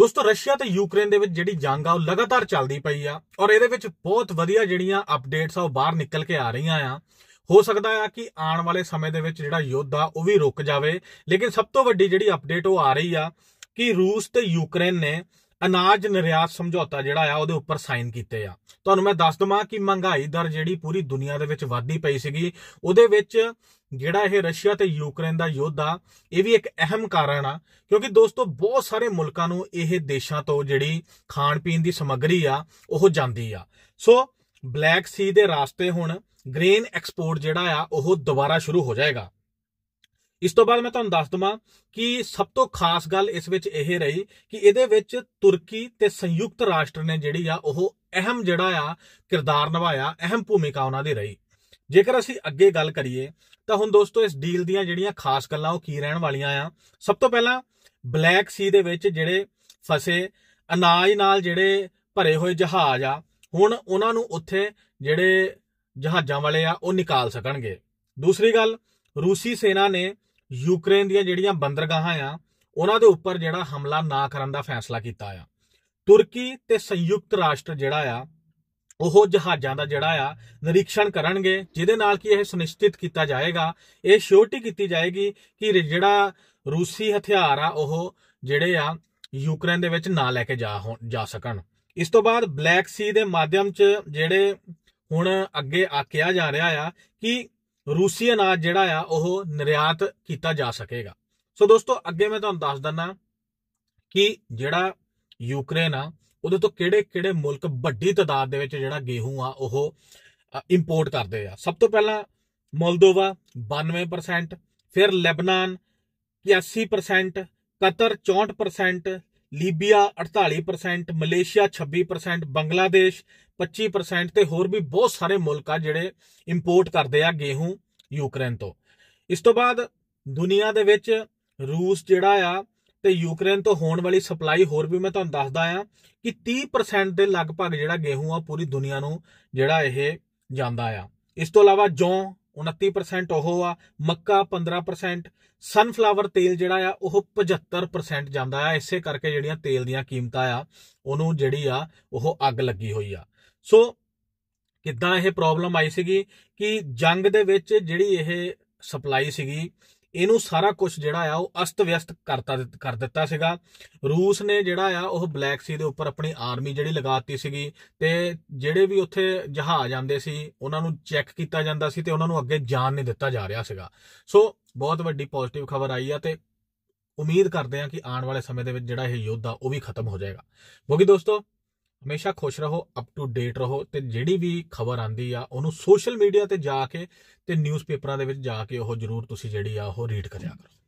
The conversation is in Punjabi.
ਦੋਸਤੋ ਰਸ਼ੀਆ ਤੇ ਯੂਕਰੇਨ ਦੇ ਵਿੱਚ ਜਿਹੜੀ ਜੰਗ ਆ ਉਹ ਲਗਾਤਾਰ ਚੱਲਦੀ ਪਈ ਆ ਔਰ ਇਹਦੇ ਵਿੱਚ ਬਹੁਤ ਵਧੀਆ ਜਿਹੜੀਆਂ ਅਪਡੇਟਸ ਆ ਉਹ ਬਾਹਰ ਨਿਕਲ ਕੇ ਆ ਰਹੀਆਂ ਆ ਹੋ ਸਕਦਾ ਆ ਕਿ ਆਉਣ ਵਾਲੇ ਸਮੇਂ ਦੇ ਵਿੱਚ ਜਿਹੜਾ ਯੁੱਧ ਆ ਉਹ ਵੀ ਰੁਕ ਜਾਵੇ ਲੇਕਿਨ ਸਭ ਤੋਂ ਵੱਡੀ ਜਿਹੜੀ ਅਪਡੇਟ ਉਹ ਆ ਰਹੀ ਆ ਕਿ ਰੂਸ ਤੇ ਯੂਕਰੇਨ ਨੇ ਅਨਾਜ ਨਿਰਯਾਤ ਸਮਝੌਤਾ ਜਿਹੜਾ ਆ ਉਹਦੇ ਉੱਪਰ ਸਾਈਨ ਕੀਤੇ ਆ ਤੁਹਾਨੂੰ ਮੈਂ ਦੱਸ ਦਵਾਂ ਕਿ ਮਹਿੰਗਾਈ ਦਰ ਜਿਹੜੀ ਪੂਰੀ ਦੁਨੀਆ ਦੇ ਵਿੱਚ ਵਧਦੀ ਪਈ ਸੀਗੀ ਉਹਦੇ ਵਿੱਚ ਜਿਹੜਾ ਇਹ ਰਸ਼ੀਆ ਤੇ ਯੂਕਰੇਨ ਦਾ ਯੁੱਧ ਆ ਇਹ ਵੀ ਇੱਕ ਅਹਿਮ ਕਾਰਨ ਆ ਕਿਉਂਕਿ ਦੋਸਤੋ ਬਹੁਤ ਸਾਰੇ ਮੁਲਕਾਂ ਨੂੰ ਇਹ ਦੇਸ਼ਾਂ ਤੋਂ ਜਿਹੜੀ ਖਾਣ ਪੀਣ ਦੀ ਸਮੱਗਰੀ ਆ ਉਹ ਜਾਂਦੀ ਆ ਸੋ ਬਲੈਕ ਸੀ ਦੇ ਰਾਸਤੇ ਹੁਣ ਗ੍ਰੇਨ ਐਕਸਪੋਰਟ ਜਿਹੜਾ ਆ ਉਹ ਦੁਬਾਰਾ ਸ਼ੁਰੂ ਹੋ ਜਾਏਗਾ ਇਸ ਤੋਂ ਬਾਅਦ ਮੈਂ ਤੁਹਾਨੂੰ ਦੱਸ ਦਵਾਂ ਕਿ ਸਭ ਤੋਂ ਖਾਸ ਗੱਲ ਇਸ ਵਿੱਚ ਇਹ ਰਹੀ ਕਿ ਇਹਦੇ ਵਿੱਚ ਤੁਰਕੀ ਤੇ ਸੰਯੁਕਤ ਰਾਸ਼ਟਰ ਨੇ ਜਿਹੜੀ ਆ ਉਹ ਅਹਿਮ ਜਿਹੜਾ ਆ ਕਿਰਦਾਰ ਨਿਭਾਇਆ ਅਹਿਮ ਭੂਮਿਕਾ ਉਹਨਾਂ ਦੀ ਰਹੀ ਜੇਕਰ ਅਸੀਂ ਅੱਗੇ ਗੱਲ ਕਰੀਏ ਤਾਂ ਹੁਣ ਦੋਸਤੋ ਇਸ ਡੀਲ ਦੀਆਂ ਜਿਹੜੀਆਂ ਖਾਸ ਗੱਲਾਂ ਉਹ ਕੀ ਰਹਿਣ ਵਾਲੀਆਂ ਆ ਸਭ ਤੋਂ ਪਹਿਲਾਂ ਬਲੈਕ ਸੀ ਦੇ ਵਿੱਚ ਜਿਹੜੇ ਫਸੇ ਅਨਾਜ ਨਾਲ ਜਿਹੜੇ ਭਰੇ ਹੋਏ ਜਹਾਜ਼ ਆ ਹੁਣ ਉਹਨਾਂ ਨੂੰ ਉੱਥੇ ਜਿਹੜੇ ਜਹਾਜ਼ਾਂ ਵਾਲੇ ਆ ਉਹ ਨਿਕਾਲ ਸਕਣਗੇ ਦੂਸਰੀ ਗੱਲ ਰੂਸੀ ਸੈਨਾ ਨੇ ਯੂਕਰੇਨ ਦੀਆਂ ਜਿਹੜੀਆਂ ਬੰਦਰਗਾਹਾਂ ਆ ਉਹਨਾਂ ਦੇ ਉੱਪਰ ਜਿਹੜਾ ਹਮਲਾ ਨਾ ਕਰਨ ਦਾ ਫੈਸਲਾ ਕੀਤਾ ਆ ਤੁਰਕੀ ਤੇ ਸੰਯੁਕਤ ਰਾਸ਼ਟਰ ਜਿਹੜਾ ਆ ਉਹ ਜਹਾਜ਼ਾਂ ਦਾ ਜਿਹੜਾ ਆ ਨਿਰੀਖਣ ਕਰਨਗੇ ਜਿਹਦੇ ਨਾਲ ਕਿ ਇਹ ਸੁਨਿਸ਼ਚਿਤ ਕੀਤਾ ਜਾਏਗਾ ਇਹ ਸ਼ੋਰਟੀ ਕੀਤੀ ਜਾਏਗੀ ਕਿ ਜਿਹੜਾ ਰੂਸੀ ਹਥਿਆਰ ਆ ਉਹ ਜਿਹੜੇ ਆ ਯੂਕਰੇਨ ਦੇ ਵਿੱਚ ਨਾ ਲੈ ਕੇ ਜਾ ਜਾ ਸਕਣ ਇਸ ਤੋਂ ਬਾਅਦ ਬਲੈਕ ਸੀ ਦੇ ਮਾਧਿਅਮ 'ਚ ਜਿਹੜੇ ਹੁਣ ਅੱਗੇ ਆਕਿਆ ਜਾ ਰਿਹਾ ਆ ਕਿ ਰੂਸੀ ਅਨਾਜ ਜਿਹੜਾ ਆ ਉਹ ਨਿਰਯਾਤ ਕੀਤਾ ਜਾ ਸਕੇਗਾ ਸੋ ਦੋਸਤੋ ਅੱਗੇ ਮੈਂ ਤੁਹਾਨੂੰ ਦੱਸ ਦਿੰਨਾ ਕਿ ਜਿਹੜਾ ਯੂਕਰੇਨ ਆ ਉਹਦੇ ਤੋਂ ਕਿਹੜੇ-ਕਿਹੜੇ ਮੁਲਕ ਵੱਡੀ ਤਦਾਦ ਦੇ ਵਿੱਚ ਜਿਹੜਾ ਗੇਹੂੰ ਆ ਉਹ ਇੰਪੋਰਟ ਕਰਦੇ ਆ ਸਭ ਤੋਂ ਪਹਿਲਾਂ ਮੋਲਦੋਵਾ 92% ਫਿਰ Lebanon 81% Qatar 64% Libya 48% Malaysia 26% Bangladesh 25% ਤੇ ਹੋਰ ਵੀ ਬਹੁਤ ਸਾਰੇ ਮੁਲਕ ਆ ਜਿਹੜੇ ਇੰਪੋਰਟ ਕਰਦੇ ਆ ਗੇਹੂੰ ਯੂਕਰੇਨ ਤੋਂ ਇਸ ਤੋਂ ਬਾਅਦ ਦੁਨੀਆ ਦੇ ਵਿੱਚ ਰੂਸ ਜਿਹੜਾ ਆ ਤੇ ਯੂਕਰੇਨ ਤੋਂ ਹੋਣ ਵਾਲੀ ਸਪਲਾਈ ਹੋਰ ਵੀ ਮੈਂ ਤੁਹਾਨੂੰ ਦੱਸਦਾ ਆ ਕਿ 30% ਦੇ ਲਗਭਗ ਜਿਹੜਾ ਗੇਹੂੰ ਆ ਪੂਰੀ ਦੁਨੀਆ ਨੂੰ ਜਿਹੜਾ ਇਹ ਜਾਂਦਾ ਆ ਇਸ ਤੋਂ ਇਲਾਵਾ ਜੋਂ 29% ਉਹ ਆ ਮੱਕਾ 15% ਸਨਫਲਾਵਰ ਤੇਲ ਜਿਹੜਾ ਆ ਉਹ 75% ਜਾਂਦਾ ਆ ਇਸੇ ਕਰਕੇ ਜਿਹੜੀਆਂ ਤੇਲ ਦੀਆਂ ਕੀਮਤਾਂ ਆ ਉਹਨੂੰ ਜਿਹੜੀ ਆ ਉਹ ਅੱਗ ਲੱਗੀ ਹੋਈ ਆ ਸੋ ਕਿੱਦਾਂ ਇਹ ਪ੍ਰੋਬਲਮ ਆਈ ਸੀਗੀ ਕਿ ਜੰਗ ਦੇ ਵਿੱਚ ਜਿਹੜੀ ਇਹ ਸਪਲਾਈ ਸੀਗੀ ਇਹਨੂੰ ਸਾਰਾ ਕੁਝ ਜਿਹੜਾ ਆ ਉਹ ਅਸਤ-ਵਿਅਸਤ ਕਰਤਾ ਕਰ ਦਿੱਤਾ ਸੀਗਾ ਰੂਸ ਨੇ ਜਿਹੜਾ ਆ ਉਹ ਬਲੈਕ ਸੀ ਦੇ ਉੱਪਰ ਆਪਣੀ ਆਰਮੀ ਜਿਹੜੀ ਲਗਾਤੀ ਸੀਗੀ ਤੇ ਜਿਹੜੇ ਵੀ ਉੱਥੇ ਜਹਾਜ਼ ਆਂਦੇ ਸੀ ਉਹਨਾਂ ਨੂੰ ਚੈੱਕ ਕੀਤਾ ਜਾਂਦਾ ਸੀ ਤੇ ਉਹਨਾਂ ਨੂੰ ਅੱਗੇ ਜਾਣ ਨਹੀਂ ਦਿੱਤਾ ਜਾ ਰਿਹਾ ਸੀਗਾ ਸੋ ਬਹੁਤ ਵੱਡੀ ਪੋਜ਼ਿਟਿਵ ਖਬਰ ਆਈ ਆ ਤੇ ਉਮੀਦ ਕਰਦੇ ਆ ਕਿ ਆਉਣ ਵਾਲੇ ਸਮੇਂ ਦੇ ਵਿੱਚ ਜਿਹੜਾ ਇਹ ਯੁੱਧ ਆ ਉਹ ਵੀ ਖਤਮ ਹੋ ਜਾਏਗਾ ਬੋਗੀ ਦੋਸਤੋ ਹਮੇਸ਼ਾ ਖੁਸ਼ ਰਹੋ ਅਪ ਟੂ ਡੇਟ ਰਹੋ ਤੇ ਜਿਹੜੀ ਵੀ ਖਬਰ ਆਂਦੀ ਆ ਉਹਨੂੰ ਸੋਸ਼ਲ ਮੀਡੀਆ ਤੇ ਜਾ ਕੇ ਤੇ ਨਿਊਜ਼ਪੇਪਰਾਂ ਦੇ ਵਿੱਚ ਜਾ ਕੇ ਉਹ ਜ਼ਰੂਰ ਤੁਸੀਂ ਜਿਹੜੀ ਆ ਉਹ ਰੀਡ ਕਰਿਆ ਕਰੋ